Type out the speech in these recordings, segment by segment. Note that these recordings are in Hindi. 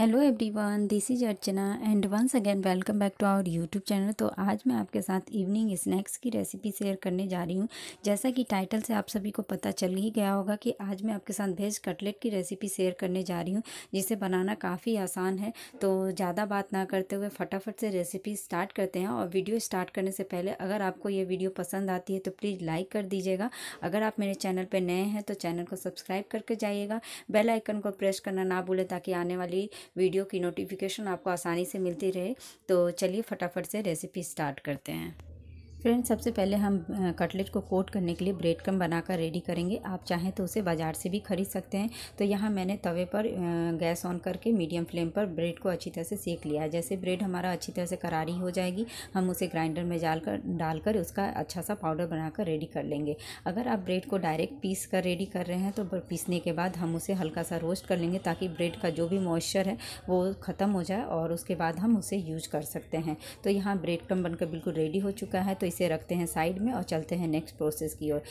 Hello everyone this is Archana and once again welcome back to our YouTube channel तो आज मैं आपके साथ इवनिंग स्नैक्स की रेसिपी शेयर करने जा रही हूँ जैसा कि टाइटल से आप सभी को पता चल ही गया होगा कि आज मैं आपके साथ वेज कटलेट की रेसिपी शेयर करने जा रही हूँ जिसे बनाना काफ़ी आसान है तो ज़्यादा बात ना करते हुए फटाफट से रेसिपी स्टार्ट करते हैं और वीडियो स्टार्ट करने से पहले अगर आपको ये वीडियो पसंद आती है तो प्लीज़ लाइक कर दीजिएगा अगर आप मेरे चैनल पर नए हैं तो चैनल को सब्सक्राइब करके जाइएगा बेलाइकन को प्रेस करना ना भूलें ताकि आने वाली वीडियो की नोटिफिकेशन आपको आसानी से मिलती रहे तो चलिए फटाफट से रेसिपी स्टार्ट करते हैं फ्रेंड्स सबसे पहले हम कटलेट को कोट करने के लिए ब्रेड क्रम बनाकर रेडी करेंगे आप चाहें तो उसे बाज़ार से भी खरीद सकते हैं तो यहाँ मैंने तवे पर गैस ऑन करके मीडियम फ्लेम पर ब्रेड को अच्छी तरह से सेक लिया है जैसे ब्रेड हमारा अच्छी तरह से करारी हो जाएगी हम उसे ग्राइंडर में डाल कर डालकर उसका अच्छा सा पाउडर बनाकर रेडी कर लेंगे अगर आप ब्रेड को डायरेक्ट पीस कर रेडी कर रहे हैं तो पीसने के बाद हम उसे हल्का सा रोस्ट कर लेंगे ताकि ब्रेड का जो भी मॉइस्चर है वो ख़त्म हो जाए और उसके बाद हम उसे यूज कर सकते हैं तो यहाँ ब्रेड क्रम बनकर बिल्कुल रेडी हो चुका है तो इसे रखते हैं साइड में और चलते हैं नेक्स्ट प्रोसेस की ओर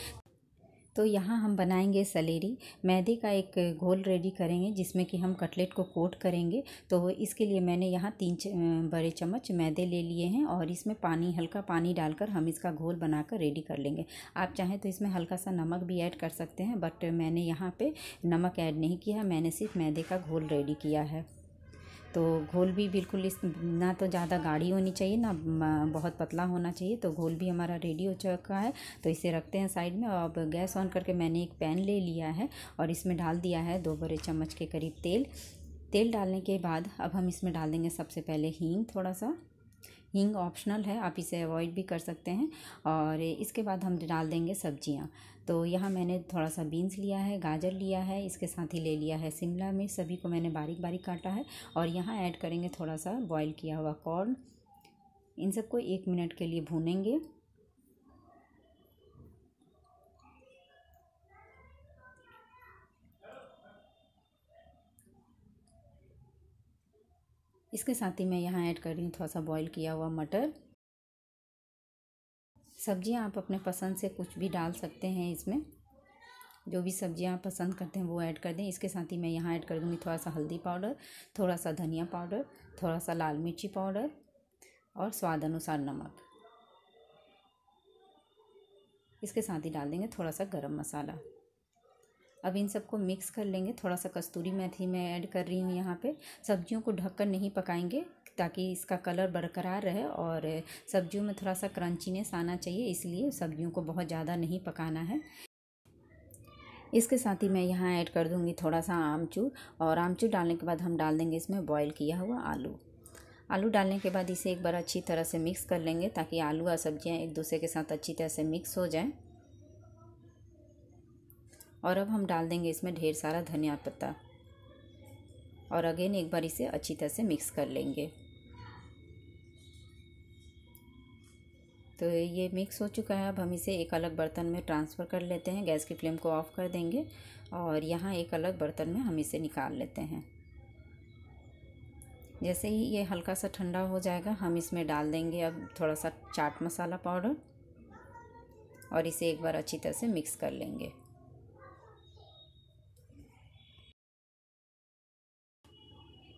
तो यहाँ हम बनाएंगे सलेरी मैदे का एक घोल रेडी करेंगे जिसमें कि हम कटलेट को कोट करेंगे तो इसके लिए मैंने यहाँ तीन बड़े चम्मच मैदे ले लिए हैं और इसमें पानी हल्का पानी डालकर हम इसका घोल बनाकर रेडी कर लेंगे आप चाहें तो इसमें हल्का सा नमक भी ऐड कर सकते हैं बट मैंने यहाँ पे नमक ऐड नहीं किया मैंने सिर्फ मैदे का घोल रेडी किया है तो घोल भी बिल्कुल इस ना तो ज़्यादा गाढ़ी होनी चाहिए ना बहुत पतला होना चाहिए तो घोल भी हमारा रेडी हो चुका है तो इसे रखते हैं साइड में अब गैस ऑन करके मैंने एक पैन ले लिया है और इसमें डाल दिया है दो बड़े चम्मच के करीब तेल तेल डालने के बाद अब हम इसमें डाल देंगे सबसे पहले हींग थोड़ा सा हींग ऑप्शनल है आप इसे अवॉइड भी कर सकते हैं और इसके बाद हम डाल देंगे सब्जियां तो यहाँ मैंने थोड़ा सा बीन्स लिया है गाजर लिया है इसके साथ ही ले लिया है शिमला मिर्च सभी को मैंने बारीक बारीक काटा है और यहाँ ऐड करेंगे थोड़ा सा बॉयल किया हुआ कॉर्न इन सबको एक मिनट के लिए भूनेंगे इसके साथ ही मैं यहाँ ऐड कर रही हूँ थोड़ा सा बॉईल किया हुआ मटर सब्जियाँ आप अपने पसंद से कुछ भी डाल सकते हैं इसमें जो भी सब्जियाँ आप पसंद करते हैं वो ऐड कर दें इसके साथ ही मैं यहाँ ऐड कर दूँगी थोड़ा सा हल्दी पाउडर थोड़ा सा धनिया पाउडर थोड़ा सा लाल मिर्ची पाउडर और स्वाद अनुसार नमक इसके साथ ही डाल देंगे थोड़ा सा गरम मसाला अब इन सबको मिक्स कर लेंगे थोड़ा सा कस्तूरी मेथी मैं ऐड कर रही हूँ यहाँ पे सब्जियों को ढककर नहीं पकाएंगे ताकि इसका कलर बरकरार रहे और सब्जियों में थोड़ा सा क्रंचीनेस आना चाहिए इसलिए सब्जियों को बहुत ज़्यादा नहीं पकाना है इसके साथ ही मैं यहाँ ऐड कर दूँगी थोड़ा सा आमचूर और आमचूर डालने के बाद हम डाल देंगे इसमें बॉयल किया हुआ आलू आलू डालने के बाद इसे एक बार अच्छी तरह से मिक्स कर लेंगे ताकि आलू और सब्जियाँ एक दूसरे के साथ अच्छी तरह से मिक्स हो जाएँ और अब हम डाल देंगे इसमें ढेर सारा धनिया पत्ता और अगेन एक बार इसे अच्छी तरह से मिक्स कर लेंगे तो ये मिक्स हो चुका है अब हम इसे एक अलग बर्तन में ट्रांसफ़र कर लेते हैं गैस की फ्लेम को ऑफ़ कर देंगे और यहाँ एक अलग बर्तन में हम इसे निकाल लेते हैं जैसे ही ये हल्का सा ठंडा हो जाएगा हम इसमें डाल देंगे अब थोड़ा सा चाट मसाला पाउडर और इसे एक बार अच्छी तरह से मिक्स कर लेंगे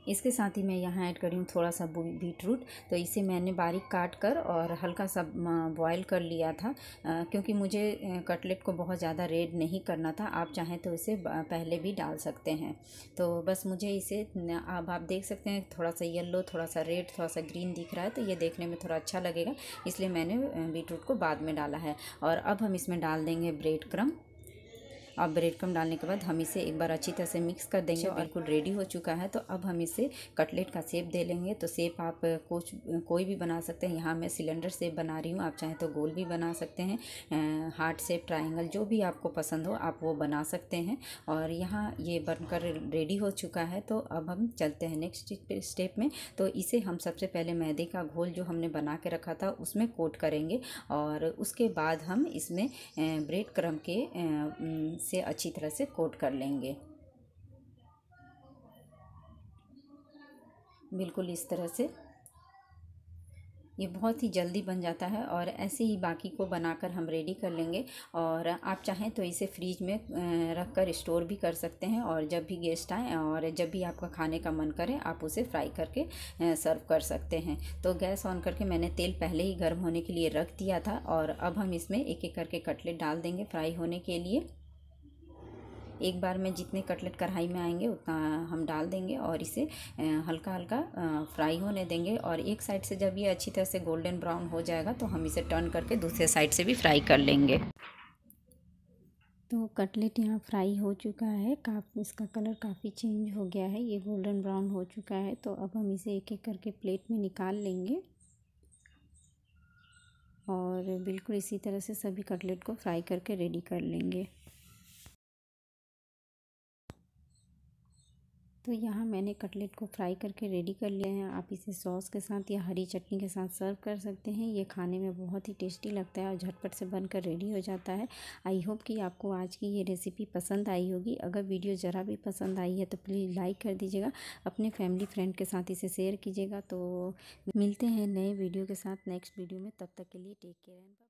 इसके साथ ही मैं यहाँ ऐड करी हूँ थोड़ा सा बीट रूट तो इसे मैंने बारीक काट कर और हल्का सा बॉयल कर लिया था क्योंकि मुझे कटलेट को बहुत ज़्यादा रेड नहीं करना था आप चाहें तो इसे पहले भी डाल सकते हैं तो बस मुझे इसे अब आप देख सकते हैं थोड़ा सा येल्लो थोड़ा सा रेड थोड़ा सा ग्रीन दिख रहा है तो ये देखने में थोड़ा अच्छा लगेगा इसलिए मैंने बीट रूट को बाद में डाला है और अब हम इसमें डाल देंगे ब्रेड क्रम और ब्रेड क्रम डालने के बाद हम इसे एक बार अच्छी तरह से मिक्स कर देंगे और अच्छा। बिल्कुल रेडी हो चुका है तो अब हम इसे कटलेट का सेप दे लेंगे तो सेप आप कुछ कोई भी बना सकते हैं यहाँ मैं सिलेंडर सेप बना रही हूँ आप चाहें तो गोल भी बना सकते हैं हार्ट सेप ट्राइंगल जो भी आपको पसंद हो आप वो बना सकते हैं और यहाँ ये बनकर रेडी हो चुका है तो अब हम चलते हैं नेक्स्ट स्टेप में तो इसे हम सबसे पहले मैदे का घोल जो हमने बना के रखा था उसमें कोट करेंगे और उसके बाद हम इसमें ब्रेड क्रम के से अच्छी तरह से कोट कर लेंगे बिल्कुल इस तरह से ये बहुत ही जल्दी बन जाता है और ऐसे ही बाकी को बनाकर हम रेडी कर लेंगे और आप चाहें तो इसे फ्रीज में रख कर स्टोर भी कर सकते हैं और जब भी गेस्ट आए और जब भी आपका खाने का मन करे आप उसे फ्राई करके सर्व कर सकते हैं तो गैस ऑन करके मैंने तेल पहले ही गर्म होने के लिए रख दिया था और अब हम इसमें एक एक करके कटलेट डाल देंगे फ्राई होने के लिए एक बार में जितने कटलेट कढ़ाई में आएंगे उतना हम डाल देंगे और इसे हल्का हल्का फ्राई होने देंगे और एक साइड से जब ये अच्छी तरह से गोल्डन ब्राउन हो जाएगा तो हम इसे टर्न करके दूसरे साइड से भी फ्राई कर लेंगे तो कटलेट यहाँ फ्राई हो चुका है काफ़ी इसका कलर काफ़ी चेंज हो गया है ये गोल्डन ब्राउन हो चुका है तो अब हम इसे एक एक करके प्लेट में निकाल लेंगे और बिल्कुल इसी तरह से सभी कटलेट को फ्राई करके रेडी कर लेंगे तो यहाँ मैंने कटलेट को फ्राई करके रेडी कर लिया है आप इसे सॉस के साथ या हरी चटनी के साथ सर्व कर सकते हैं ये खाने में बहुत ही टेस्टी लगता है और झटपट से बनकर रेडी हो जाता है आई होप कि आपको आज की ये रेसिपी पसंद आई होगी अगर वीडियो ज़रा भी पसंद आई है तो प्लीज़ लाइक कर दीजिएगा अपने फैमिली फ्रेंड के साथ इसे शेयर कीजिएगा तो मिलते हैं नए वीडियो के साथ नेक्स्ट वीडियो में तब तक के लिए टेक केयर एंड